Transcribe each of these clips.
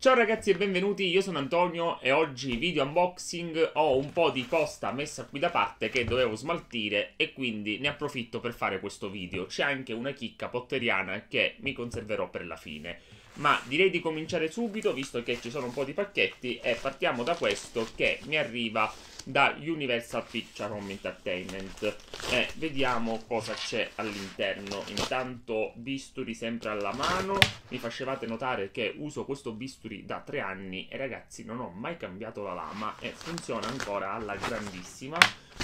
Ciao ragazzi e benvenuti, io sono Antonio e oggi video unboxing ho un po' di costa messa qui da parte che dovevo smaltire e quindi ne approfitto per fare questo video. C'è anche una chicca potteriana che mi conserverò per la fine ma direi di cominciare subito visto che ci sono un po' di pacchetti e partiamo da questo che mi arriva da Universal Picture Home Entertainment e vediamo cosa c'è all'interno intanto bisturi sempre alla mano mi facevate notare che uso questo bisturi da tre anni e ragazzi non ho mai cambiato la lama e funziona ancora alla grandissima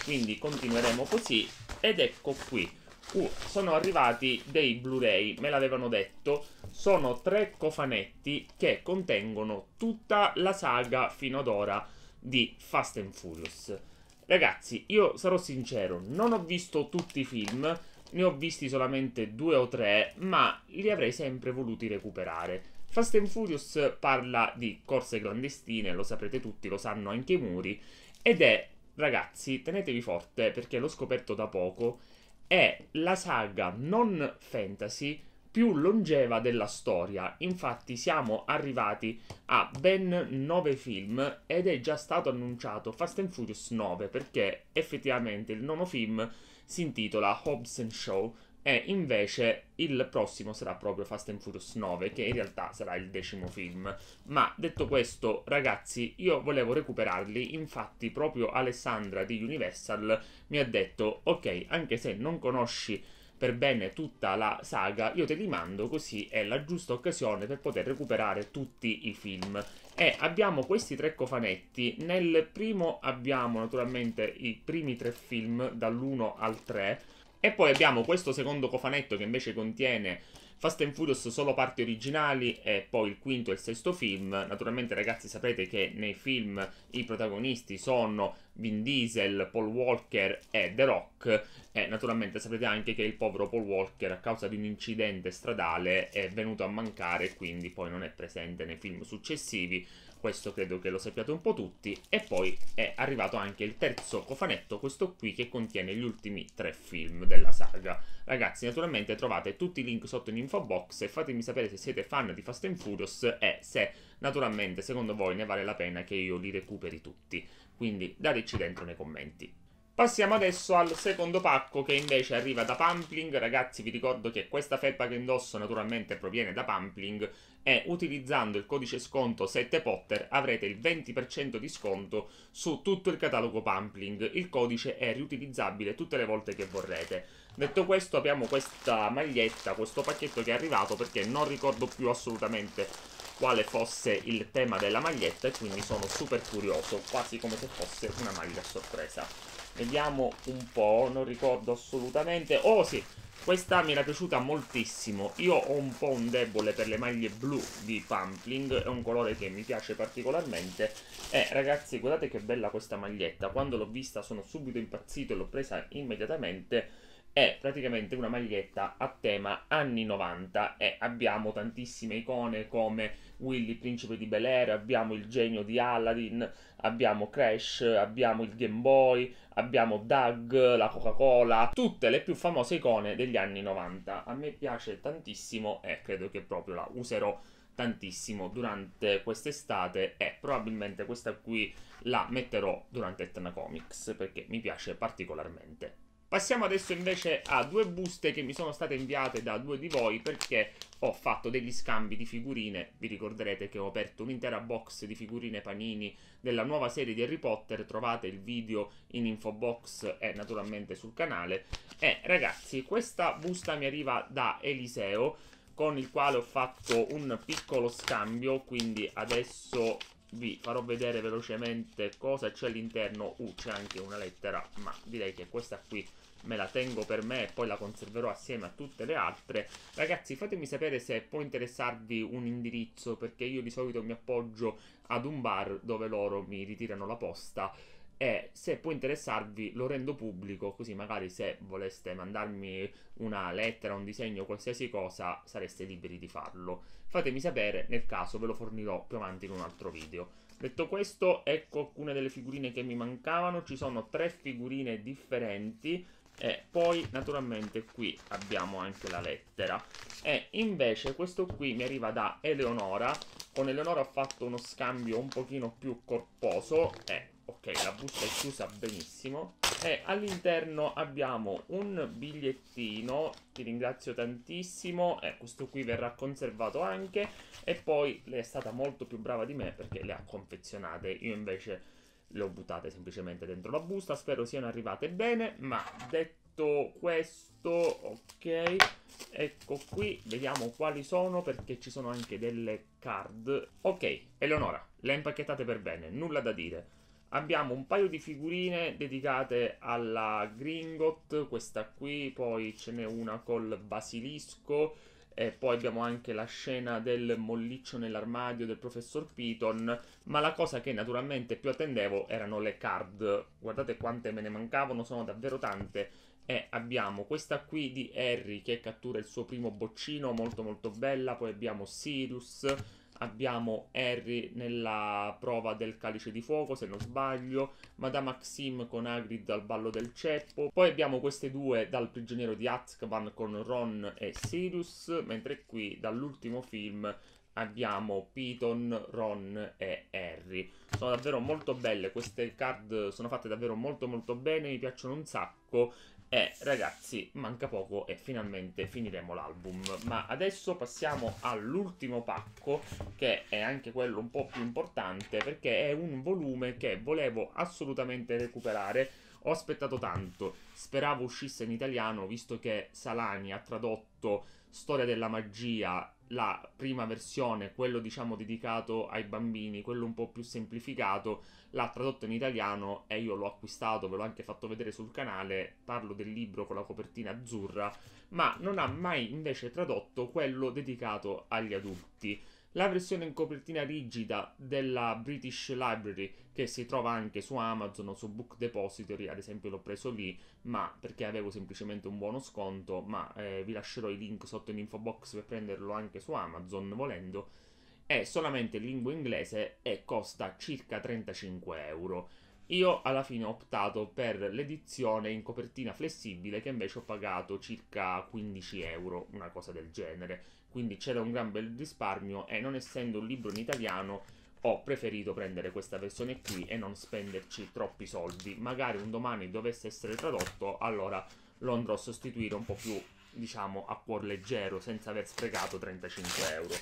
quindi continueremo così ed ecco qui uh, sono arrivati dei Blu-ray me l'avevano detto sono tre cofanetti che contengono tutta la saga fino ad ora di Fast and Furious. Ragazzi, io sarò sincero, non ho visto tutti i film, ne ho visti solamente due o tre, ma li avrei sempre voluti recuperare. Fast and Furious parla di corse clandestine, lo saprete tutti, lo sanno anche i muri, ed è, ragazzi, tenetevi forte perché l'ho scoperto da poco, è la saga non fantasy più longeva della storia. Infatti siamo arrivati a ben 9 film ed è già stato annunciato Fast and Furious 9 perché effettivamente il nono film si intitola Hobbs Show e invece il prossimo sarà proprio Fast and Furious 9, che in realtà sarà il decimo film. Ma detto questo, ragazzi, io volevo recuperarli. Infatti, proprio Alessandra di Universal mi ha detto: Ok, anche se non conosci per bene tutta la saga, io te li mando così è la giusta occasione per poter recuperare tutti i film. E abbiamo questi tre cofanetti, nel primo abbiamo naturalmente i primi tre film dall'1 al 3 e poi abbiamo questo secondo cofanetto che invece contiene Fast and Furious solo parti originali e poi il quinto e il sesto film. Naturalmente ragazzi sapete che nei film i protagonisti sono Vin Diesel, Paul Walker e The Rock e naturalmente sapete anche che il povero Paul Walker a causa di un incidente stradale è venuto a mancare e quindi poi non è presente nei film successivi questo credo che lo sappiate un po' tutti, e poi è arrivato anche il terzo cofanetto, questo qui che contiene gli ultimi tre film della saga. Ragazzi, naturalmente trovate tutti i link sotto in info box e fatemi sapere se siete fan di Fast and Furious e se naturalmente secondo voi ne vale la pena che io li recuperi tutti. Quindi dateci dentro nei commenti. Passiamo adesso al secondo pacco che invece arriva da Pampling. ragazzi vi ricordo che questa felpa che indosso naturalmente proviene da Pampling e utilizzando il codice sconto 7potter avrete il 20% di sconto su tutto il catalogo Pampling. il codice è riutilizzabile tutte le volte che vorrete. Detto questo abbiamo questa maglietta, questo pacchetto che è arrivato perché non ricordo più assolutamente quale fosse il tema della maglietta e quindi sono super curioso, quasi come se fosse una maglia a sorpresa. Vediamo un po', non ricordo assolutamente. Oh sì, questa mi era piaciuta moltissimo. Io ho un po' un debole per le maglie blu di Pumpling, è un colore che mi piace particolarmente. E eh, ragazzi, guardate che bella questa maglietta. Quando l'ho vista sono subito impazzito e l'ho presa immediatamente è praticamente una maglietta a tema anni 90 e abbiamo tantissime icone come Willy Principe di Bel Air, abbiamo il genio di Aladdin, abbiamo Crash, abbiamo il Game Boy, abbiamo Doug, la Coca-Cola, tutte le più famose icone degli anni 90. A me piace tantissimo e credo che proprio la userò tantissimo durante quest'estate e probabilmente questa qui la metterò durante Etna Comics perché mi piace particolarmente. Passiamo adesso invece a due buste che mi sono state inviate da due di voi perché ho fatto degli scambi di figurine, vi ricorderete che ho aperto un'intera box di figurine panini della nuova serie di Harry Potter, trovate il video in info box e naturalmente sul canale. E ragazzi, questa busta mi arriva da Eliseo con il quale ho fatto un piccolo scambio, quindi adesso vi farò vedere velocemente cosa c'è all'interno. Uh, c'è anche una lettera, ma direi che questa qui me la tengo per me e poi la conserverò assieme a tutte le altre. Ragazzi, fatemi sapere se può interessarvi un indirizzo, perché io di solito mi appoggio ad un bar dove loro mi ritirano la posta e se può interessarvi lo rendo pubblico così magari se voleste mandarmi una lettera, un disegno, qualsiasi cosa sareste liberi di farlo. Fatemi sapere, nel caso ve lo fornirò più avanti in un altro video. Detto questo, ecco alcune delle figurine che mi mancavano, ci sono tre figurine differenti e poi naturalmente qui abbiamo anche la lettera. E invece questo qui mi arriva da Eleonora, con Eleonora ho fatto uno scambio un pochino più corposo e Ok, la busta è chiusa benissimo. E all'interno abbiamo un bigliettino, ti ringrazio tantissimo. E eh, questo qui verrà conservato anche. E poi lei è stata molto più brava di me perché le ha confezionate. Io invece le ho buttate semplicemente dentro la busta. Spero siano arrivate bene, ma detto questo, ok, ecco qui, vediamo quali sono perché ci sono anche delle card. Ok, Eleonora, le ha impacchettate per bene, nulla da dire. Abbiamo un paio di figurine dedicate alla Gringot, questa qui, poi ce n'è una col basilisco e poi abbiamo anche la scena del molliccio nell'armadio del professor Piton, ma la cosa che naturalmente più attendevo erano le card. Guardate quante me ne mancavano, sono davvero tante. E abbiamo questa qui di Harry che cattura il suo primo boccino, molto molto bella, poi abbiamo Sirius, abbiamo Harry nella prova del calice di fuoco, se non sbaglio, Madame Maxim con Hagrid al ballo del ceppo, poi abbiamo queste due dal prigioniero di Azkaban con Ron e Sirius, mentre qui dall'ultimo film abbiamo Piton, Ron e Harry. Sono davvero molto belle, queste card sono fatte davvero molto molto bene, mi piacciono un sacco e ragazzi, manca poco e finalmente finiremo l'album. Ma adesso passiamo all'ultimo pacco, che è anche quello un po' più importante, perché è un volume che volevo assolutamente recuperare. Ho aspettato tanto, speravo uscisse in italiano, visto che Salani ha tradotto Storia della magia la prima versione, quello diciamo dedicato ai bambini, quello un po' più semplificato, l'ha tradotto in italiano e io l'ho acquistato, ve l'ho anche fatto vedere sul canale, parlo del libro con la copertina azzurra, ma non ha mai invece tradotto quello dedicato agli adulti. La versione in copertina rigida della British Library, che si trova anche su Amazon o su Book Depository, ad esempio l'ho preso lì, ma perché avevo semplicemente un buono sconto, ma eh, vi lascerò i link sotto in info box per prenderlo anche su Amazon volendo, è solamente in lingua inglese e costa circa 35 euro. Io alla fine ho optato per l'edizione in copertina flessibile che invece ho pagato circa 15 euro, una cosa del genere quindi c'era un gran bel risparmio e non essendo un libro in italiano ho preferito prendere questa versione qui e non spenderci troppi soldi. Magari un domani dovesse essere tradotto, allora lo andrò a sostituire un po' più, diciamo, a cuor leggero, senza aver sprecato 35 euro.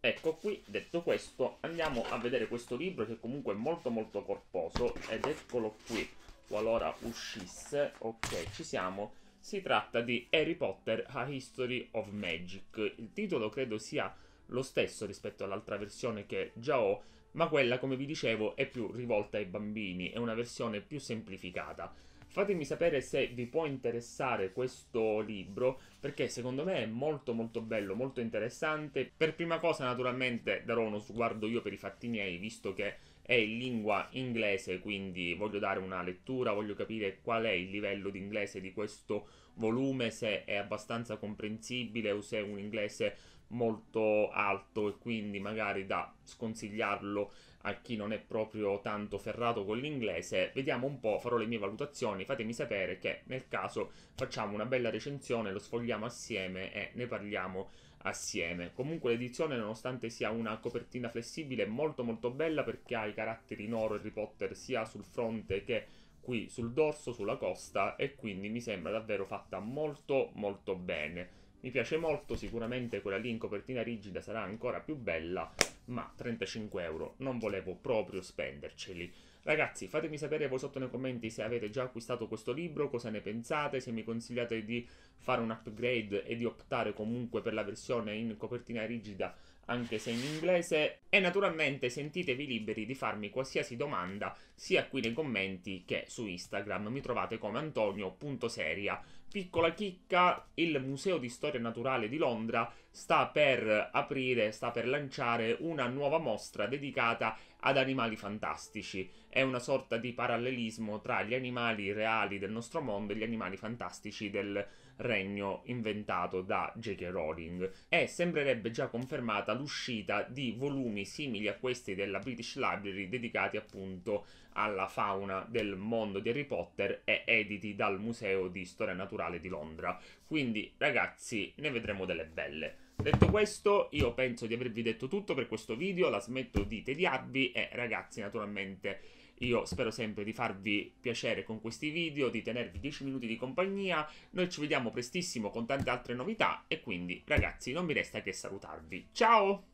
Ecco qui, detto questo, andiamo a vedere questo libro che comunque è molto molto corposo ed eccolo qui, qualora uscisse, ok, ci siamo, si tratta di Harry Potter A History of Magic. Il titolo credo sia lo stesso rispetto all'altra versione che già ho, ma quella, come vi dicevo, è più rivolta ai bambini, è una versione più semplificata. Fatemi sapere se vi può interessare questo libro, perché secondo me è molto molto bello, molto interessante. Per prima cosa naturalmente darò uno sguardo io per i fatti miei, visto che è in lingua inglese, quindi voglio dare una lettura, voglio capire qual è il livello di inglese di questo volume, se è abbastanza comprensibile o se è un inglese molto alto e quindi magari da sconsigliarlo a chi non è proprio tanto ferrato con l'inglese. Vediamo un po', farò le mie valutazioni, fatemi sapere che nel caso facciamo una bella recensione, lo sfogliamo assieme e ne parliamo assieme. Comunque l'edizione, nonostante sia una copertina flessibile, è molto molto bella perché ha i caratteri in oro Harry Potter sia sul fronte che qui sul dorso, sulla costa e quindi mi sembra davvero fatta molto molto bene. Mi piace molto, sicuramente quella lì in copertina rigida sarà ancora più bella, ma 35 euro non volevo proprio spenderceli. Ragazzi, fatemi sapere voi sotto nei commenti se avete già acquistato questo libro, cosa ne pensate, se mi consigliate di fare un upgrade e di optare comunque per la versione in copertina rigida anche se in inglese e naturalmente sentitevi liberi di farmi qualsiasi domanda sia qui nei commenti che su Instagram mi trovate come antonio.seria piccola chicca il museo di storia naturale di Londra sta per aprire sta per lanciare una nuova mostra dedicata ad animali fantastici. È una sorta di parallelismo tra gli animali reali del nostro mondo e gli animali fantastici del regno inventato da J.K. Rowling e sembrerebbe già confermata l'uscita di volumi simili a questi della British Library dedicati appunto alla fauna del mondo di Harry Potter e editi dal Museo di Storia Naturale di Londra. Quindi ragazzi ne vedremo delle belle. Detto questo, io penso di avervi detto tutto per questo video, la smetto di tediarvi e ragazzi naturalmente io spero sempre di farvi piacere con questi video, di tenervi 10 minuti di compagnia. Noi ci vediamo prestissimo con tante altre novità e quindi ragazzi non mi resta che salutarvi. Ciao!